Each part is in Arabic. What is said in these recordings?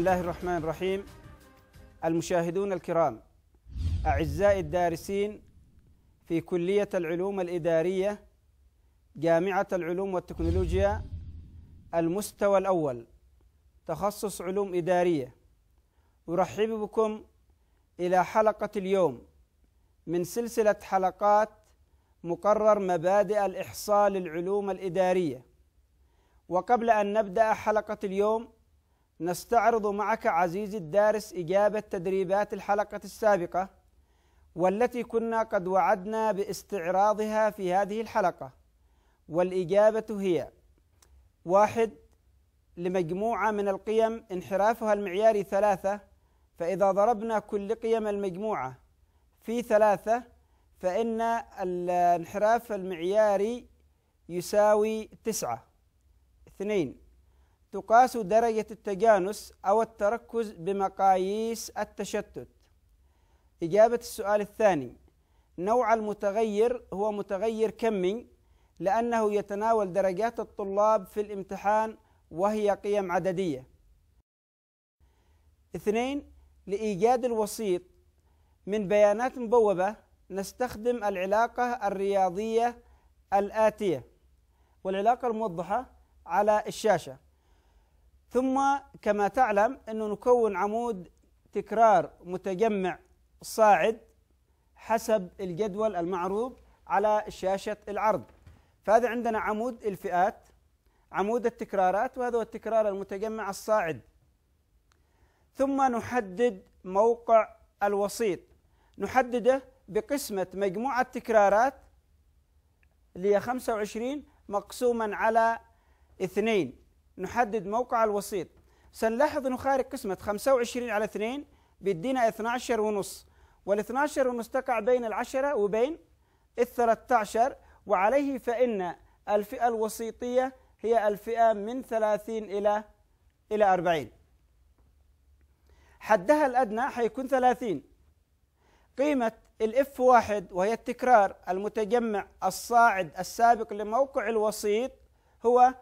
الله الرحمن الرحيم المشاهدون الكرام أعزائي الدارسين في كلية العلوم الإدارية جامعة العلوم والتكنولوجيا المستوى الأول تخصص علوم إدارية أرحب بكم إلى حلقة اليوم من سلسلة حلقات مقرر مبادئ الإحصاء للعلوم الإدارية وقبل أن نبدأ حلقة اليوم نستعرض معك عزيزي الدارس إجابة تدريبات الحلقة السابقة والتي كنا قد وعدنا باستعراضها في هذه الحلقة والإجابة هي واحد لمجموعة من القيم انحرافها المعياري ثلاثة فإذا ضربنا كل قيم المجموعة في ثلاثة فإن الانحراف المعياري يساوي تسعة اثنين تقاس درجة التجانس أو التركز بمقاييس التشتت إجابة السؤال الثاني نوع المتغير هو متغير كمي لأنه يتناول درجات الطلاب في الامتحان وهي قيم عددية اثنين لإيجاد الوسيط من بيانات مبوبة نستخدم العلاقة الرياضية الآتية والعلاقة الموضحة على الشاشة ثم كما تعلم أنه نكون عمود تكرار متجمع صاعد حسب الجدول المعروض على شاشة العرض فهذا عندنا عمود الفئات عمود التكرارات وهذا هو التكرار المتجمع الصاعد ثم نحدد موقع الوسيط نحدده بقسمة مجموعة تكرارات اللي هي 25 مقسوما على اثنين نحدد موقع الوسيط سنلاحظ انه خارج قسمة 25 على 2 بيدينا 12 ونص وال 12 ونص تقع بين العشرة وبين ال 13 وعليه فإن الفئة الوسيطية هي الفئة من 30 إلى إلى 40 حدها الأدنى حيكون 30 قيمة الاف واحد وهي التكرار المتجمع الصاعد السابق لموقع الوسيط هو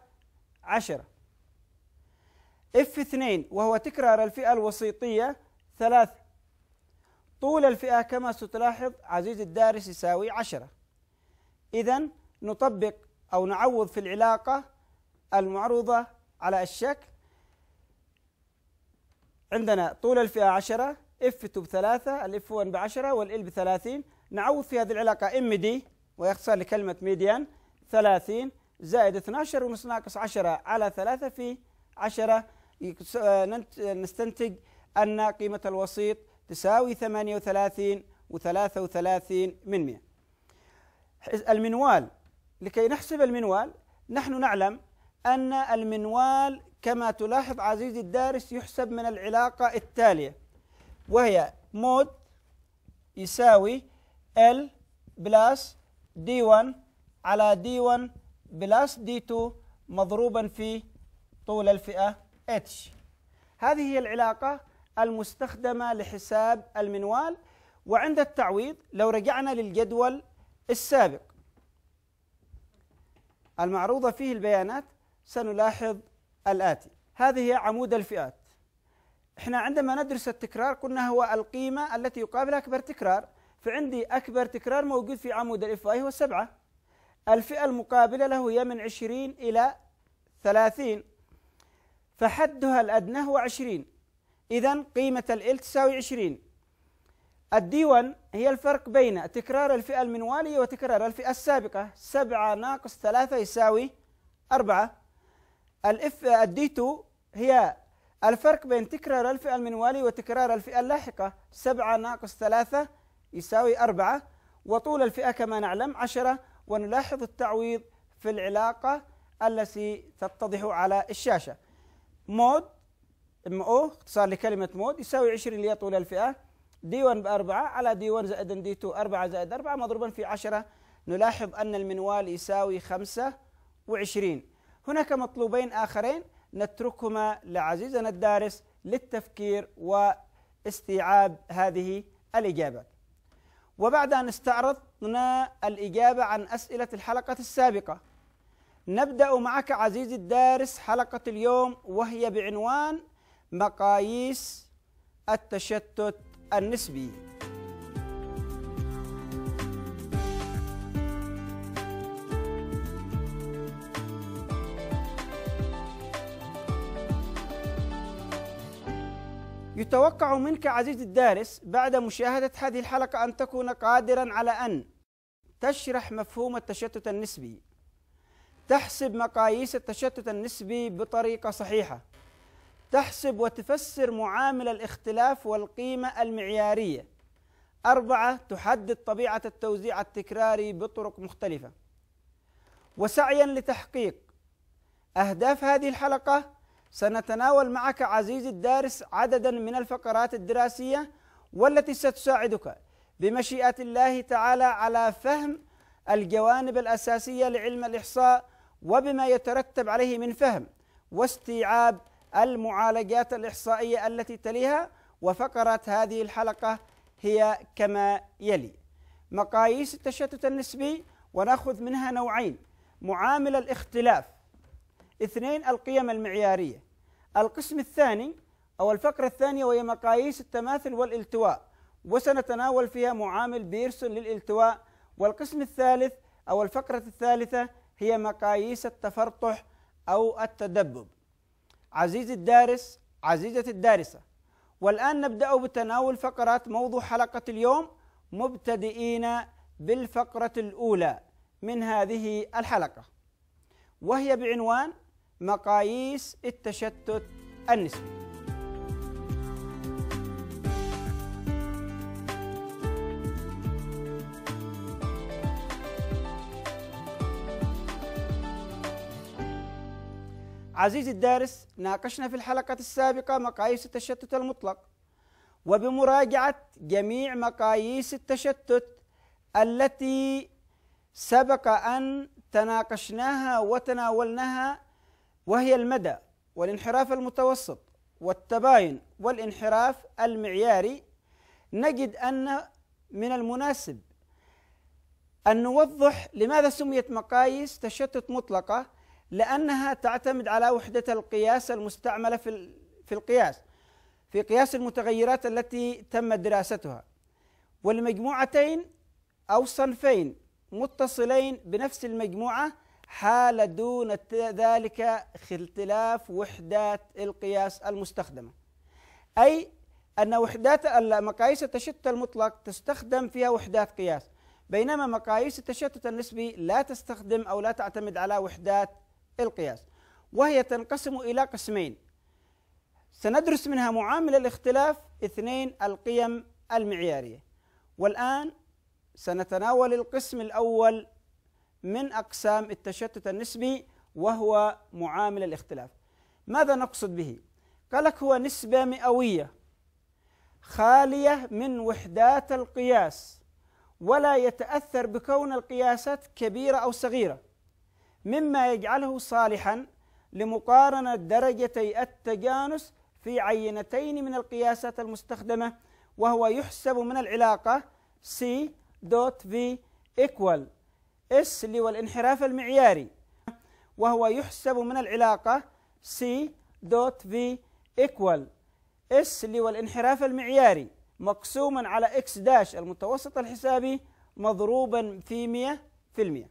10 اف 2 وهو تكرار الفئة الوسيطية ثلاث طول الفئة كما ستلاحظ عزيزي الدارس يساوي 10 إذا نطبق أو نعوض في العلاقة المعروضة على الشكل عندنا طول الفئة 10 اف 2 3 الاف 1 10 والال 30 نعوض في هذه العلاقة ام دي ويختصر لكلمة ميديان 30 زائد 12 ونص ناقص 10 على 3 في 10 آه، نستنتج أن قيمة الوسيط تساوي 38 و33 من 100 المنوال لكي نحسب المنوال نحن نعلم أن المنوال كما تلاحظ عزيزي الدارس يحسب من العلاقة التالية وهي مود يساوي L بلس D1 على D1 بلس D2 مضروبا في طول الفئة اتش هذه هي العلاقة المستخدمة لحساب المنوال وعند التعويض لو رجعنا للجدول السابق المعروضة فيه البيانات سنلاحظ الآتي هذه هي عمود الفئات احنا عندما ندرس التكرار قلنا هو القيمة التي يقابلها أكبر تكرار فعندي أكبر تكرار موجود في عمود الاف اي هو سبعة الفئة المقابلة له هي من 20 إلى 30 فحدها الأدنى هو 20 إذا قيمة الإل تساوي 20 الدي 1 هي الفرق بين تكرار الفئة المنوالية وتكرار الفئة السابقة 7 ناقص 3 يساوي 4 الاف الدي 2 هي الفرق بين تكرار الفئة المنوالية وتكرار الفئة اللاحقة 7 ناقص 3 يساوي 4 وطول الفئة كما نعلم 10 ونلاحظ التعويض في العلاقة التي تتضح على الشاشة مود ام او اختصار لكلمة مود يساوي 20 هي طول الفئة دي 1 ب 4 على دي 1 زائد دي 2 4 زائد 4 مضروبا في 10 نلاحظ أن المنوال يساوي 25 هناك مطلوبين آخرين نتركهما لعزيزنا الدارس للتفكير واستيعاب هذه الإجابة وبعد أن استعرضنا الإجابة عن أسئلة الحلقة السابقة نبدأ معك عزيزي الدارس حلقة اليوم وهي بعنوان مقاييس التشتت النسبي. يتوقع منك عزيزي الدارس بعد مشاهدة هذه الحلقة أن تكون قادرا على أن تشرح مفهوم التشتت النسبي تحسب مقاييس التشتت النسبي بطريقة صحيحة تحسب وتفسر معامل الاختلاف والقيمة المعيارية أربعة تحدد طبيعة التوزيع التكراري بطرق مختلفة وسعيا لتحقيق أهداف هذه الحلقة سنتناول معك عزيزي الدارس عددا من الفقرات الدراسية والتي ستساعدك بمشيئة الله تعالى على فهم الجوانب الأساسية لعلم الإحصاء وبما يترتب عليه من فهم واستيعاب المعالجات الإحصائية التي تليها وفقرة هذه الحلقة هي كما يلي مقاييس التشتت النسبي وناخذ منها نوعين معامل الاختلاف اثنين القيم المعيارية القسم الثاني أو الفقرة الثانية وهي مقاييس التماثل والالتواء وسنتناول فيها معامل بيرسون للالتواء والقسم الثالث أو الفقرة الثالثة هي مقاييس التفرطح أو التدبب عزيزي الدارس عزيزتي الدارسة والآن نبدأ بتناول فقرات موضوع حلقة اليوم مبتدئين بالفقرة الأولى من هذه الحلقة وهي بعنوان مقاييس التشتت النسبي عزيزي الدارس ناقشنا في الحلقة السابقة مقاييس التشتت المطلق وبمراجعة جميع مقاييس التشتت التي سبق أن تناقشناها وتناولناها وهي المدى والانحراف المتوسط والتباين والانحراف المعياري نجد أن من المناسب أن نوضح لماذا سميت مقاييس تشتت مطلقة لأنها تعتمد على وحدة القياس المستعملة في في القياس في قياس المتغيرات التي تمت دراستها والمجموعتين أو صنفين متصلين بنفس المجموعة حال دون ذلك اختلاف وحدات القياس المستخدمة أي أن وحدات مقاييس التشتت المطلق تستخدم فيها وحدات قياس بينما مقاييس التشتت النسبي لا تستخدم أو لا تعتمد على وحدات القياس وهي تنقسم إلى قسمين سندرس منها معامل الاختلاف اثنين القيم المعيارية والآن سنتناول القسم الأول من أقسام التشتت النسبي وهو معامل الاختلاف ماذا نقصد به؟ قالك هو نسبة مئوية خالية من وحدات القياس ولا يتأثر بكون القياسات كبيرة أو صغيرة مما يجعله صالحا لمقارنة درجتي التجانس في عينتين من القياسات المستخدمة وهو يحسب من العلاقة C دوت V equal S الانحراف المعياري وهو يحسب من العلاقة C دوت V equal S الانحراف المعياري مقسوما على X داش المتوسط الحسابي مضروبا في 100%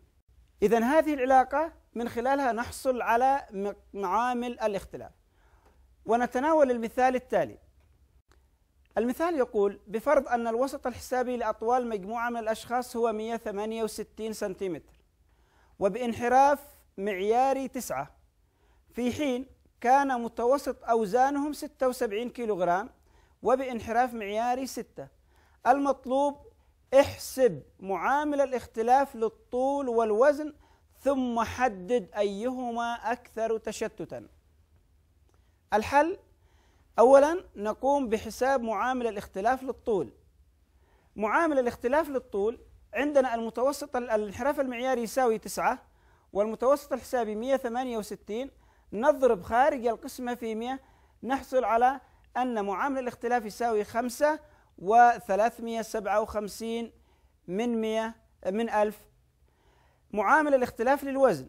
إذا هذه العلاقة من خلالها نحصل على معامل الاختلاف ونتناول المثال التالي المثال يقول بفرض أن الوسط الحسابي لأطوال مجموعة من الأشخاص هو 168 سنتيمتر وبانحراف معياري 9 في حين كان متوسط أوزانهم 76 كيلوغرام وبانحراف معياري 6 المطلوب احسب معامل الاختلاف للطول والوزن ثم حدد أيهما أكثر تشتتا الحل أولا نقوم بحساب معامل الاختلاف للطول معامل الاختلاف للطول عندنا المتوسط الانحراف المعياري يساوي 9 والمتوسط الحسابي 168 نضرب خارج القسمة في 100 نحصل على أن معامل الاختلاف يساوي 5 و357 من 100 من 1000 معامل الاختلاف للوزن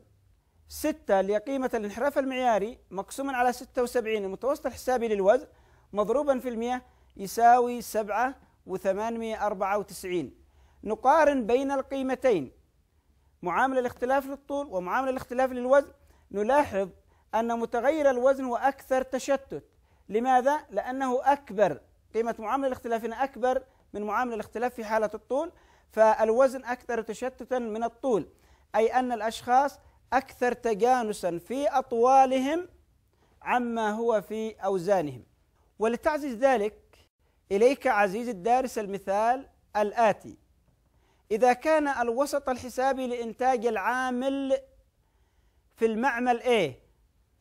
6 لقيمة الانحراف المعياري مقسوما على 76 المتوسط الحسابي للوزن مضروبا في المئة يساوي 7 و894 نقارن بين القيمتين معامل الاختلاف للطول ومعامل الاختلاف للوزن نلاحظ أن متغير الوزن هو أكثر تشتت لماذا؟ لأنه أكبر قيمة معاملة الاختلاف هنا أكبر من معاملة الاختلاف في حالة الطول فالوزن أكثر تشتتا من الطول أي أن الأشخاص أكثر تجانسا في أطوالهم عما هو في أوزانهم ولتعزز ذلك إليك عزيزي الدارس المثال الآتي إذا كان الوسط الحسابي لإنتاج العامل في المعمل A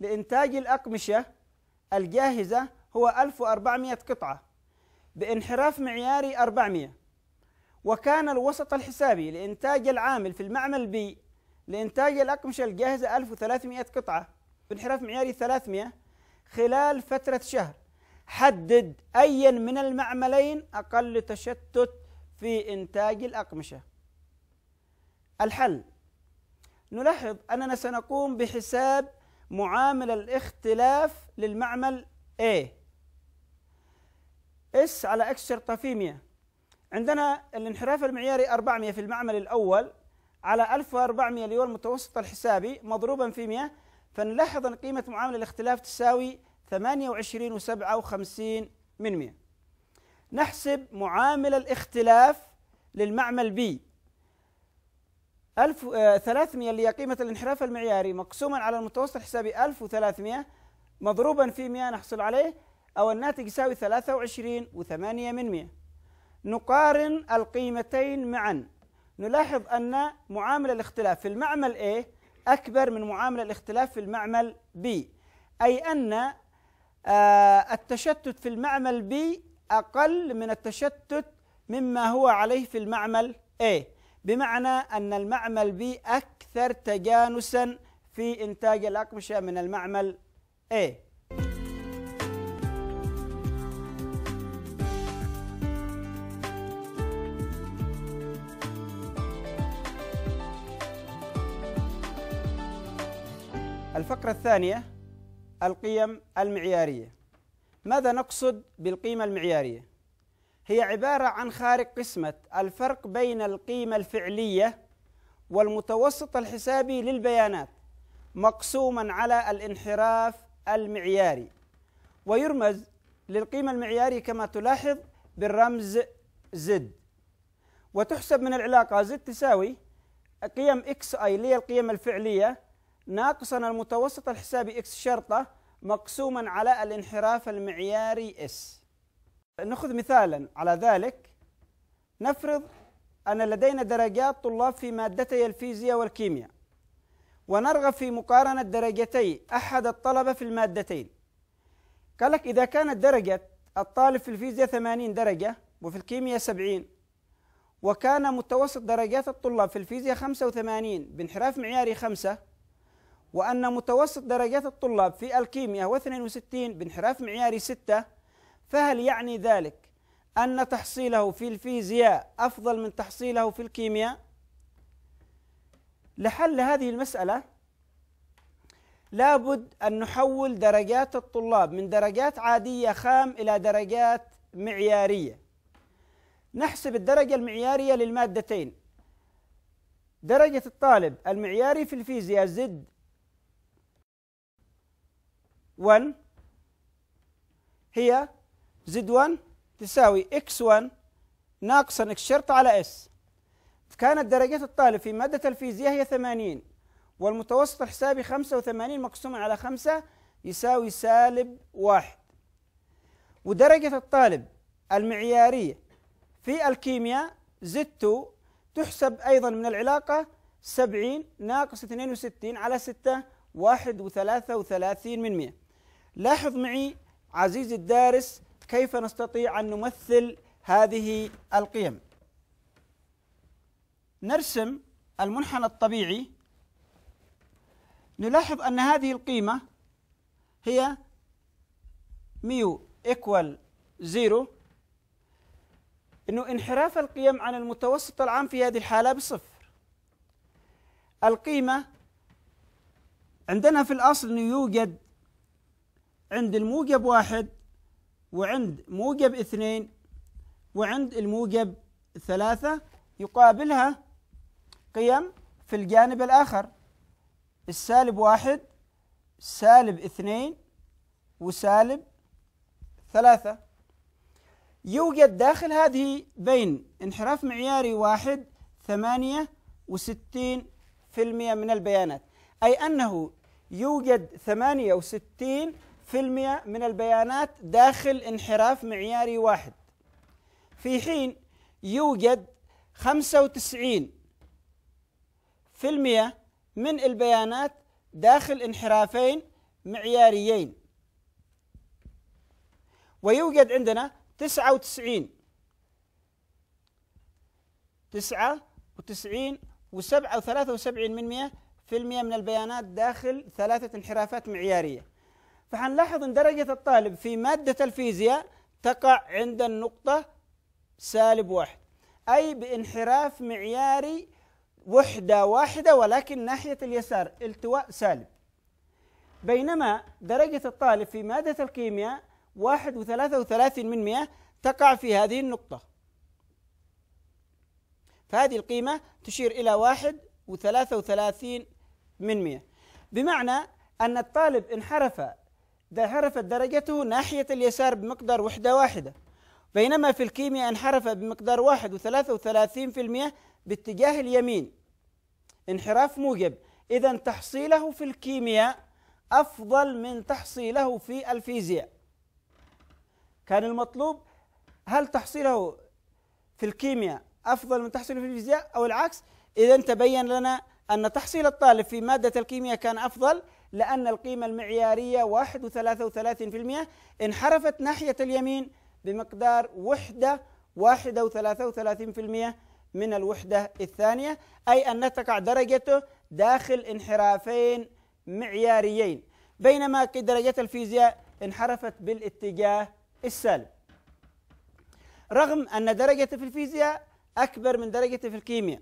لإنتاج الأقمشة الجاهزة هو 1400 قطعة بانحراف معياري 400 وكان الوسط الحسابي لإنتاج العامل في المعمل بي لإنتاج الأقمشة الجاهزة 1300 قطعة بانحراف معياري 300 خلال فترة شهر حدد أيا من المعملين أقل تشتت في إنتاج الأقمشة الحل نلاحظ أننا سنقوم بحساب معامل الاختلاف للمعمل A اس على اكس شرطة في 100 عندنا الانحراف المعياري 400 في المعمل الأول على 1400 اللي هو المتوسط الحسابي مضروبا في 100 فنلاحظ أن قيمة معامل الاختلاف تساوي 28 و57 من 100 نحسب معامل الاختلاف للمعمل بي آه، 1300 اللي هي قيمة الانحراف المعياري مقسوما على المتوسط الحسابي 1300 مضروبا في 100 نحصل عليه أو الناتج يساوي 23 و8 من 100 نقارن القيمتين معا نلاحظ أن معامل الاختلاف في المعمل A أكبر من معامل الاختلاف في المعمل B أي أن آه، التشتت في المعمل B أقل من التشتت مما هو عليه في المعمل A بمعنى أن المعمل B أكثر تجانسا في إنتاج الأقمشة من المعمل A الفقرة الثانية القيم المعيارية ماذا نقصد بالقيمة المعيارية؟ هي عبارة عن خارق قسمة الفرق بين القيمة الفعلية والمتوسط الحسابي للبيانات مقسوما على الانحراف المعياري ويرمز للقيمة المعيارية كما تلاحظ بالرمز زد وتحسب من العلاقة زد تساوي قيم اكس اي اللي هي القيم الفعلية ناقصا المتوسط الحسابي اكس شرطة مقسوما على الانحراف المعياري اس نأخذ مثالا على ذلك نفرض أن لدينا درجات طلاب في مادتي الفيزياء والكيمياء ونرغب في مقارنة درجتي أحد الطلبة في المادتين قال لك إذا كانت درجة الطالب في الفيزياء 80 درجة وفي الكيمياء 70 وكان متوسط درجات الطلاب في الفيزياء 85 بانحراف معياري 5 وأن متوسط درجات الطلاب في الكيمياء هو 62 بانحراف معياري 6 فهل يعني ذلك أن تحصيله في الفيزياء أفضل من تحصيله في الكيمياء؟ لحل هذه المسألة لابد أن نحول درجات الطلاب من درجات عادية خام إلى درجات معيارية نحسب الدرجة المعيارية للمادتين درجة الطالب المعياري في الفيزياء زد 1 هي زد 1 تساوي اكس 1 ناقصا اكس شرط على اس كانت درجات الطالب في مادة الفيزياء هي 80 والمتوسط الحسابي 85 مقسوم على 5 يساوي سالب 1 ودرجة الطالب المعيارية في الكيمياء زد 2 تحسب أيضا من العلاقة 70 ناقص 62 على 6 31 من 100 لاحظ معي عزيزي الدارس كيف نستطيع أن نمثل هذه القيم نرسم المنحنى الطبيعي نلاحظ أن هذه القيمة هي ميو إيكوال زيرو أنه انحراف القيم عن المتوسط العام في هذه الحالة بصفر القيمة عندنا في الأصل أنه يوجد عند الموجب واحد وعند موجب اثنين وعند الموجب ثلاثة يقابلها قيم في الجانب الآخر السالب واحد سالب اثنين وسالب ثلاثة يوجد داخل هذه بين انحراف معياري واحد ثمانية وستين في المئة من البيانات أي أنه يوجد ثمانية وستين في من البيانات داخل انحراف معياري واحد في حين يوجد 95 من البيانات داخل انحرافين معياريين ويوجد عندنا 99 99 و7 و73 من 100 المئة من البيانات داخل ثلاثة انحرافات معيارية فحنلاحظ ان درجه الطالب في ماده الفيزياء تقع عند النقطه سالب واحد اي بانحراف معياري وحده واحده ولكن ناحيه اليسار التواء سالب بينما درجه الطالب في ماده الكيمياء واحد وثلاثة وثلاثين من مئة تقع في هذه النقطة فهذه القيمة تشير إلى واحد وثلاثة وثلاثين من مئة بمعنى أن الطالب انحرف انحرفت درجته ناحية اليسار بمقدار وحدة واحدة بينما في الكيمياء انحرف بمقدار واحد وثلاثة وثلاثين في المئة باتجاه اليمين انحراف موجب إذا تحصيله في الكيمياء أفضل من تحصيله في الفيزياء كان المطلوب هل تحصيله في الكيمياء أفضل من تحصيله في الفيزياء أو العكس إذا تبين لنا أن تحصيل الطالب في مادة الكيمياء كان أفضل لأن القيمة المعيارية 1.33% انحرفت ناحية اليمين بمقدار وحدة 1.33% من الوحدة الثانية أي أن تقع درجته داخل انحرافين معياريين بينما درجة الفيزياء انحرفت بالاتجاه السالب رغم أن درجة في الفيزياء أكبر من درجة في الكيمياء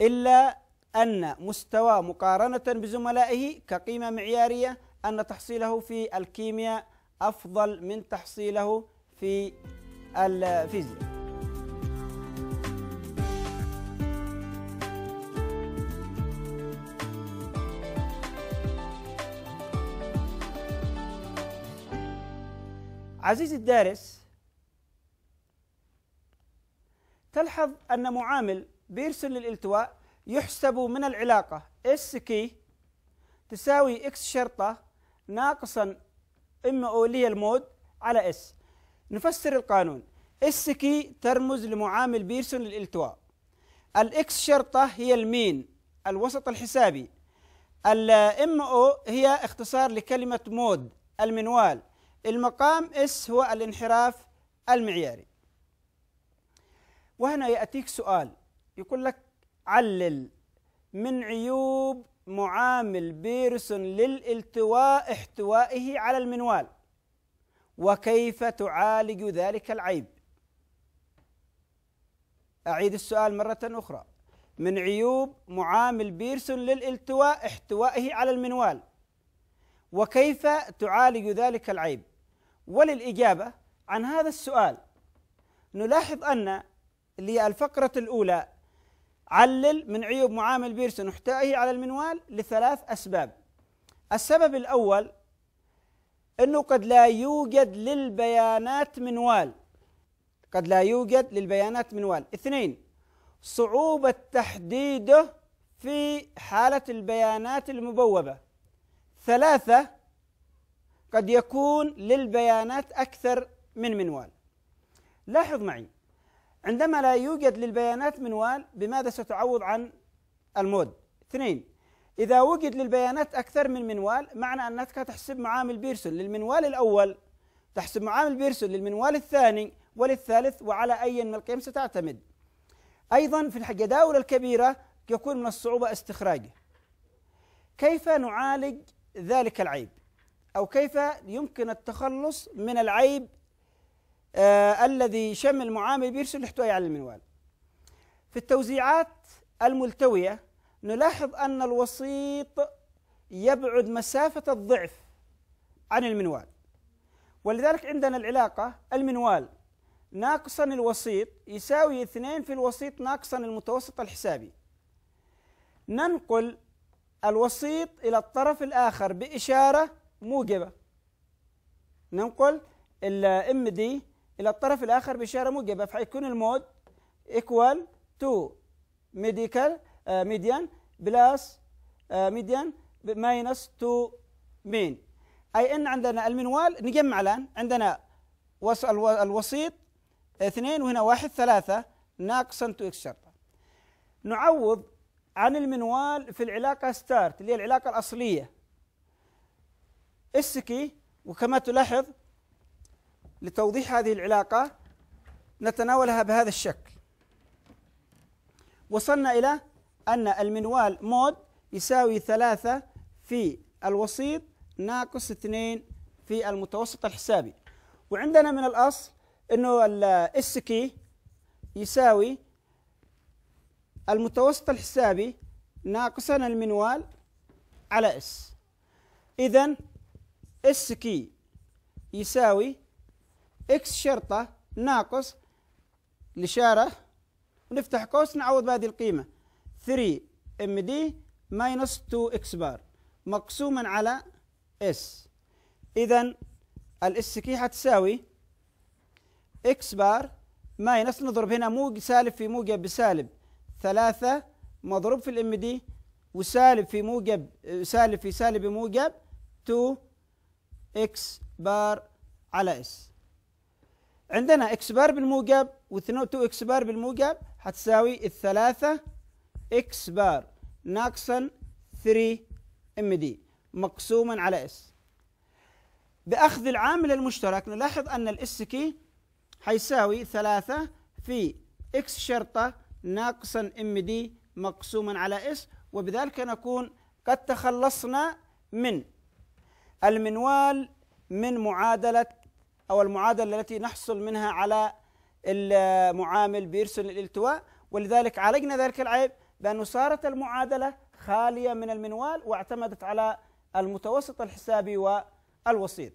إلا أن مستواه مقارنة بزملائه كقيمة معيارية أن تحصيله في الكيمياء أفضل من تحصيله في الفيزياء عزيزي الدارس تلحظ أن معامل بيرسل للالتواء يحسب من العلاقة اس كي تساوي اكس شرطة ناقصا ام أولية المود على اس نفسر القانون اس كي ترمز لمعامل بيرسون للالتواء الاكس شرطة هي المين الوسط الحسابي الام او هي اختصار لكلمة مود المنوال المقام اس هو الانحراف المعياري وهنا يأتيك سؤال يقول لك علل من عيوب معامل بيرسون للالتواء احتوائه على المنوال وكيف تعالج ذلك العيب أعيد السؤال مرة أخرى من عيوب معامل بيرسون للالتواء احتوائه على المنوال وكيف تعالج ذلك العيب وللإجابة عن هذا السؤال نلاحظ أن للفقرة الأولى علل من عيوب معامل بيرسون وحتائه على المنوال لثلاث أسباب السبب الأول أنه قد لا يوجد للبيانات منوال قد لا يوجد للبيانات منوال اثنين صعوبة تحديده في حالة البيانات المبوبة ثلاثة قد يكون للبيانات أكثر من منوال لاحظ معي عندما لا يوجد للبيانات منوال بماذا ستعوض عن المود اثنين إذا وجد للبيانات أكثر من منوال معنى أنك تحسب معامل بيرسون للمنوال الأول تحسب معامل بيرسون للمنوال الثاني وللثالث وعلى أي من القيم ستعتمد أيضا في الجداول الكبيرة يكون من الصعوبة استخراجه كيف نعالج ذلك العيب أو كيف يمكن التخلص من العيب آه الذي شم المعامل بيرسل احتوي على المنوال في التوزيعات الملتوية نلاحظ أن الوسيط يبعد مسافة الضعف عن المنوال ولذلك عندنا العلاقة المنوال ناقصا الوسيط يساوي اثنين في الوسيط ناقصا المتوسط الحسابي ننقل الوسيط إلى الطرف الآخر بإشارة موجبة ننقل الام MD الى الطرف الاخر باشاره موجبه فحيكون المود ايكوال تو ميديكال ميديان بلاس ميديان ماينس تو مين اي ان عندنا المنوال نجمع الان عندنا الوسيط آه، اثنين وهنا واحد ثلاثة ناقصا تو اكس شرطة نعوض عن المنوال في العلاقة ستارت اللي هي العلاقة الأصلية اس كي وكما تلاحظ لتوضيح هذه العلاقة نتناولها بهذا الشكل وصلنا إلى أن المنوال مود يساوي ثلاثة في الوسيط ناقص اثنين في المتوسط الحسابي وعندنا من الأصل أنه الاس كي يساوي المتوسط الحسابي ناقصا المنوال على اس إذا اس كي يساوي اكس شرطة ناقص الإشارة ونفتح قوس نعوض بهذه القيمة 3 ام دي ماينس 2 اكس بار مقسوما على اس إذا الاس كي حتساوي اكس بار ماينس نضرب هنا موج سالب في موجب بسالب ثلاثة مضروب في الام دي وسالب في موجب سالب في سالب موجب 2 اكس بار على اس عندنا اكس بار بالموجب و2 اكس بار بالموجب هتساوي الثلاثة اكس بار ناقصا 3 ام دي مقسوما على اس بأخذ العامل المشترك نلاحظ أن الاس كي هيساوي 3 في اكس شرطة ناقصا ام دي مقسوما على اس وبذلك نكون قد تخلصنا من المنوال من معادلة أو المعادلة التي نحصل منها على المعامل بيرسون الالتواء ولذلك عالجنا ذلك العيب بأنه صارت المعادلة خالية من المنوال واعتمدت على المتوسط الحسابي والوسيط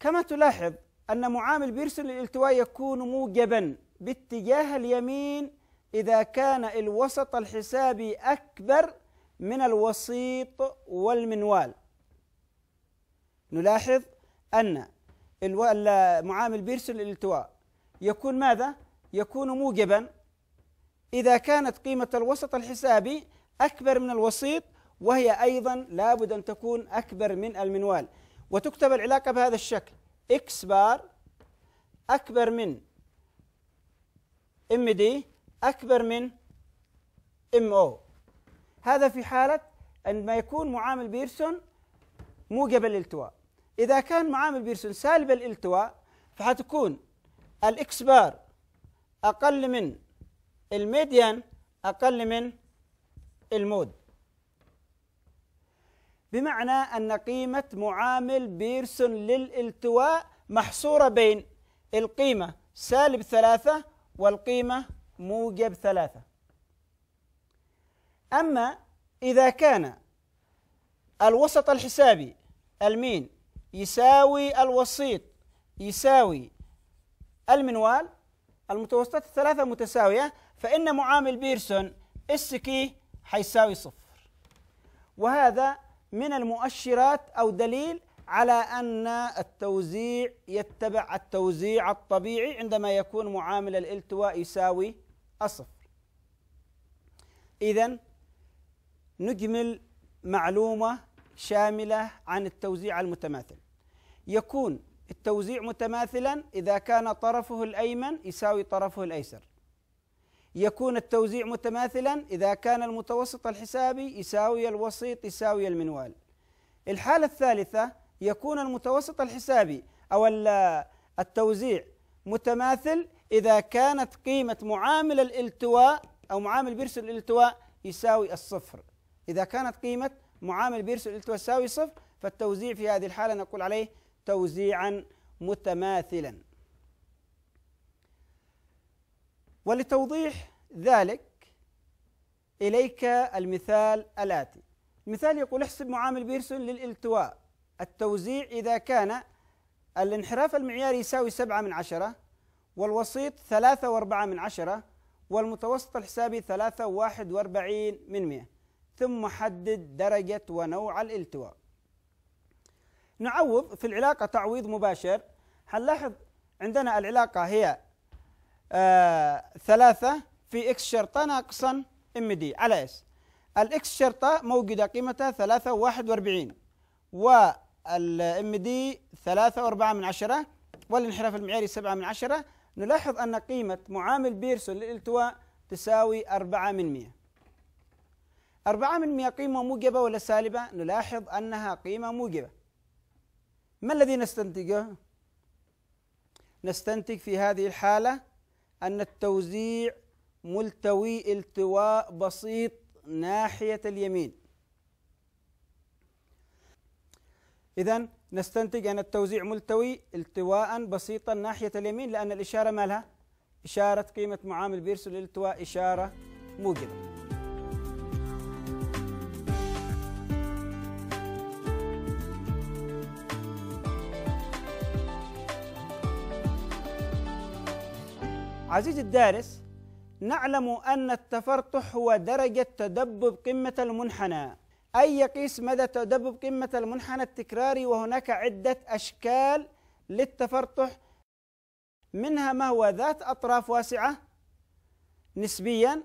كما تلاحظ أن معامل بيرسون للالتواء يكون موجبا باتجاه اليمين إذا كان الوسط الحسابي أكبر من الوسيط والمنوال نلاحظ أن معامل بيرسون للالتواء يكون ماذا؟ يكون موجبا إذا كانت قيمة الوسط الحسابي أكبر من الوسيط وهي أيضا لابد أن تكون أكبر من المنوال وتكتب العلاقة بهذا الشكل إكس بار أكبر من ام دي أكبر من ام او هذا في حالة عندما يكون معامل بيرسون موجب الالتواء إذا كان معامل بيرسون سالب الالتواء فحتكون الإكس بار أقل من الميديان أقل من المود بمعنى أن قيمة معامل بيرسون للالتواء محصورة بين القيمة سالب ثلاثة والقيمة موجب ثلاثة أما إذا كان الوسط الحسابي المين يساوي الوسيط يساوي المنوال المتوسطات الثلاثة متساوية فإن معامل بيرسون اس كي حيساوي صفر وهذا من المؤشرات أو دليل على أن التوزيع يتبع التوزيع الطبيعي عندما يكون معامل الالتواء يساوي الصفر إذا نجمل معلومة شاملة عن التوزيع المتماثل يكون التوزيع متماثلا إذا كان طرفه الأيمن يساوي طرفه الأيسر يكون التوزيع متماثلا إذا كان المتوسط الحسابي يساوي الوسيط يساوي المنوال الحالة الثالثة يكون المتوسط الحسابي أو التوزيع متماثل إذا كانت قيمة معامل الالتواء أو معامل بيرسون الالتواء يساوي الصفر إذا كانت قيمة معامل بيرسون الالتواء يساوي صفر فالتوزيع في هذه الحالة نقول عليه توزيعا متماثلا ولتوضيح ذلك إليك المثال الآتي المثال يقول احسب معامل بيرسون للالتواء التوزيع إذا كان الانحراف المعياري يساوي سبعة من عشرة والوسيط ثلاثة وأربعة من عشرة والمتوسط الحسابي ثلاثة واحد وأربعين من مئة ثم حدد درجة ونوع الالتواء نعوض في العلاقة تعويض مباشر هنلاحظ عندنا العلاقة هي آه ثلاثة في إكس شرطة ناقصا إم دي على إس الإكس شرطة موجودة قيمتها ثلاثة وواحد وأربعين والإم دي ثلاثة وأربعة من عشرة والانحراف المعياري سبعة من عشرة نلاحظ أن قيمة معامل بيرسون للالتواء تساوي أربعة من مئة أربعة من مئة قيمة موجبة ولا سالبة؟ نلاحظ أنها قيمة موجبة ما الذي نستنتجه؟ نستنتج في هذه الحالة أن التوزيع ملتوي التواء بسيط ناحية اليمين إذا نستنتج أن التوزيع ملتوي التواء بسيطا ناحية اليمين لأن الإشارة مالها إشارة قيمة معامل بيرسون الالتواء إشارة موجبة عزيزي الدارس نعلم أن التفرطح هو درجة تدبب قمة المنحنى أي يقيس مدى تدبب قمة المنحنى التكراري وهناك عدة أشكال للتفرطح منها ما هو ذات أطراف واسعة نسبيا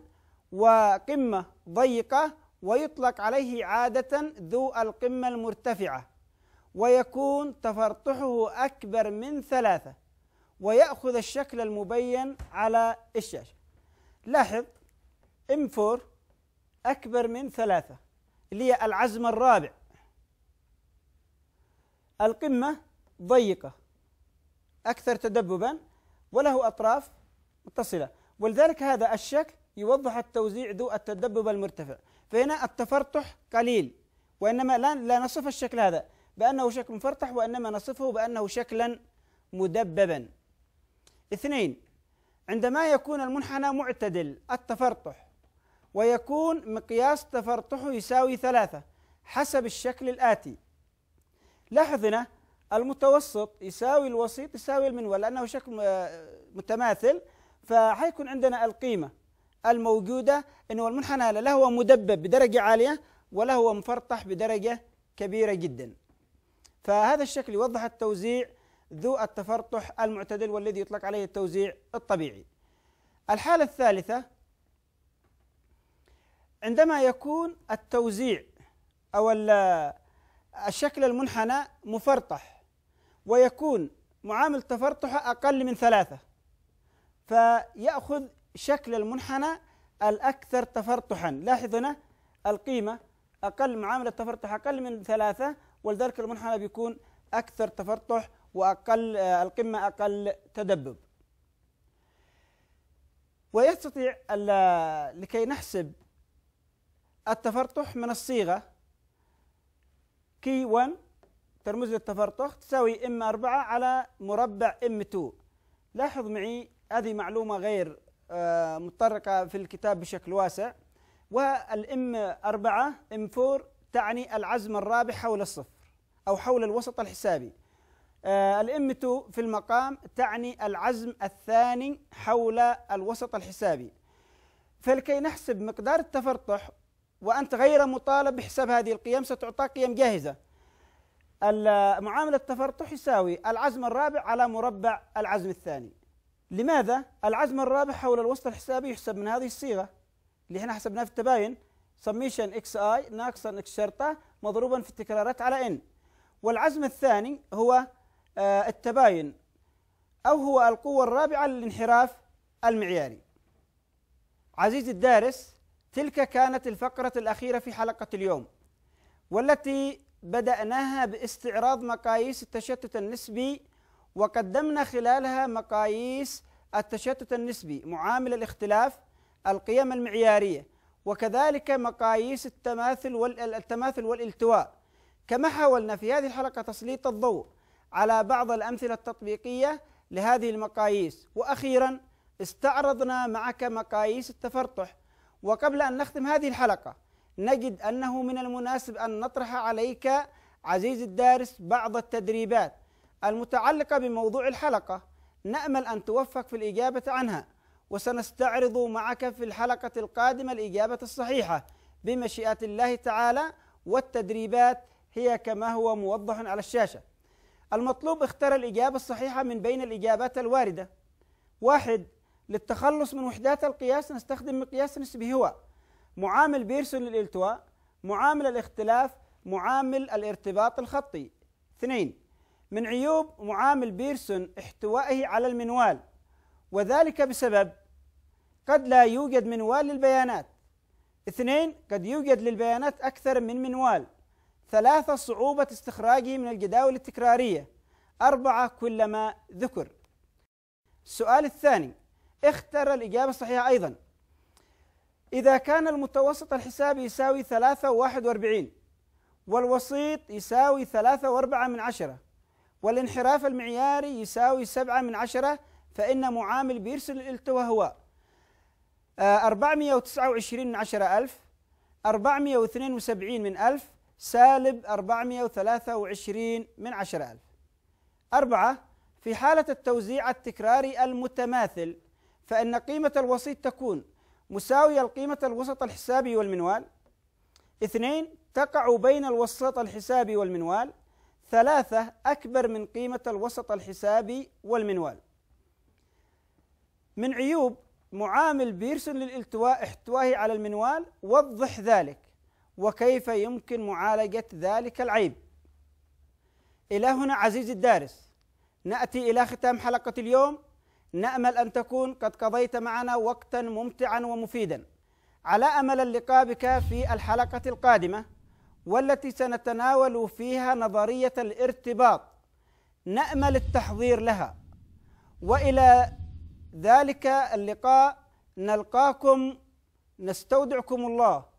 وقمة ضيقة ويطلق عليه عادة ذو القمة المرتفعة ويكون تفرطحه أكبر من ثلاثة ويأخذ الشكل المبين على الشاشة لاحظ M4 أكبر من ثلاثة اللي هي العزم الرابع القمة ضيقة أكثر تدببا وله أطراف متصلة ولذلك هذا الشكل يوضح التوزيع ذو التدبب المرتفع فهنا التفرطح قليل وإنما لا, لا نصف الشكل هذا بأنه شكل مفرطح وإنما نصفه بأنه شكلا مدببا اثنين عندما يكون المنحنى معتدل التفرطح ويكون مقياس تفرطحه يساوي ثلاثة حسب الشكل الآتي لاحظ هنا المتوسط يساوي الوسيط يساوي المنوال لأنه شكل آه، متماثل فحيكون عندنا القيمة الموجودة أنه المنحنى لا هو مدبب بدرجة عالية ولا هو مفرطح بدرجة كبيرة جدا فهذا الشكل يوضح التوزيع ذو التفرطح المعتدل والذي يطلق عليه التوزيع الطبيعي. الحالة الثالثة عندما يكون التوزيع أو الشكل المنحنى مفرطح ويكون معامل تفرطحه أقل من ثلاثة فيأخذ شكل المنحنى الأكثر تفرطحا لاحظ هنا القيمة أقل معامل التفرطح أقل من ثلاثة ولذلك المنحنى بيكون أكثر تفرطح وأقل آه، القمة أقل تدبب. ويستطيع آه، لكي نحسب التفرطح من الصيغة كي 1 ترمز للتفرطح تساوي ام 4 على مربع ام 2 لاحظ معي هذه معلومة غير آه، متطرقة في الكتاب بشكل واسع والام 4 ام 4 تعني العزم الرابح حول الصفر أو حول الوسط الحسابي آه، الإمة في المقام تعني العزم الثاني حول الوسط الحسابي فلكي نحسب مقدار التفرطح وأنت غير مطالب بحساب هذه القيم ستعطاك قيم جاهزة معاملة التفرطح يساوي العزم الرابع على مربع العزم الثاني لماذا؟ العزم الرابع حول الوسط الحسابي يحسب من هذه الصيغة اللي احنا حسبناها في التباين سميشن اكس اي ناقصا اكس شرطة مضروبا في التكرارات على ان والعزم الثاني هو آه، التباين أو هو القوة الرابعة للانحراف المعياري عزيزي الدارس تلك كانت الفقرة الأخيرة في حلقة اليوم والتي بدأناها باستعراض مقاييس التشتت النسبي وقدمنا خلالها مقاييس التشتت النسبي معامل الاختلاف القيم المعيارية وكذلك مقاييس التماثل والالتماثل والالتواء كما حاولنا في هذه الحلقة تسليط الضوء على بعض الأمثلة التطبيقية لهذه المقاييس وأخيرا استعرضنا معك مقاييس التفرطح وقبل أن نختم هذه الحلقة نجد أنه من المناسب أن نطرح عليك عزيزي الدارس بعض التدريبات المتعلقة بموضوع الحلقة نأمل أن توفق في الإجابة عنها وسنستعرض معك في الحلقة القادمة الإجابة الصحيحة بمشيئة الله تعالى والتدريبات هي كما هو موضح على الشاشة المطلوب اختر الإجابة الصحيحة من بين الإجابات الواردة واحد للتخلص من وحدات القياس نستخدم مقياس نسبي هو معامل بيرسون للالتواء معامل الاختلاف معامل الارتباط الخطي اثنين من عيوب معامل بيرسون احتوائه على المنوال وذلك بسبب قد لا يوجد منوال للبيانات اثنين قد يوجد للبيانات أكثر من منوال ثلاثة صعوبة استخراجه من الجداول التكرارية أربعة كلما ذكر السؤال الثاني اختر الإجابة الصحيحة أيضا إذا كان المتوسط الحسابي يساوي ثلاثة واحد وأربعين والوسيط يساوي ثلاثة وأربعة من عشرة والانحراف المعياري يساوي سبعة من عشرة فإن معامل بيرسل الالتوى هو آه، أربعمية وتسعة وعشرين من عشرة ألف أربعمية واثنين وسبعين من ألف سالب 423 من 10000 أربعة في حالة التوزيع التكراري المتماثل فإن قيمة الوسيط تكون مساوية لقيمة الوسط الحسابي والمنوال اثنين تقع بين الوسط الحسابي والمنوال ثلاثة أكبر من قيمة الوسط الحسابي والمنوال من عيوب معامل بيرسون للالتواء احتوائه على المنوال وضح ذلك وكيف يمكن معالجة ذلك العيب إلى هنا عزيزي الدارس نأتي إلى ختام حلقة اليوم نأمل أن تكون قد قضيت معنا وقتا ممتعا ومفيدا على أمل اللقاء بك في الحلقة القادمة والتي سنتناول فيها نظرية الارتباط نأمل التحضير لها وإلى ذلك اللقاء نلقاكم نستودعكم الله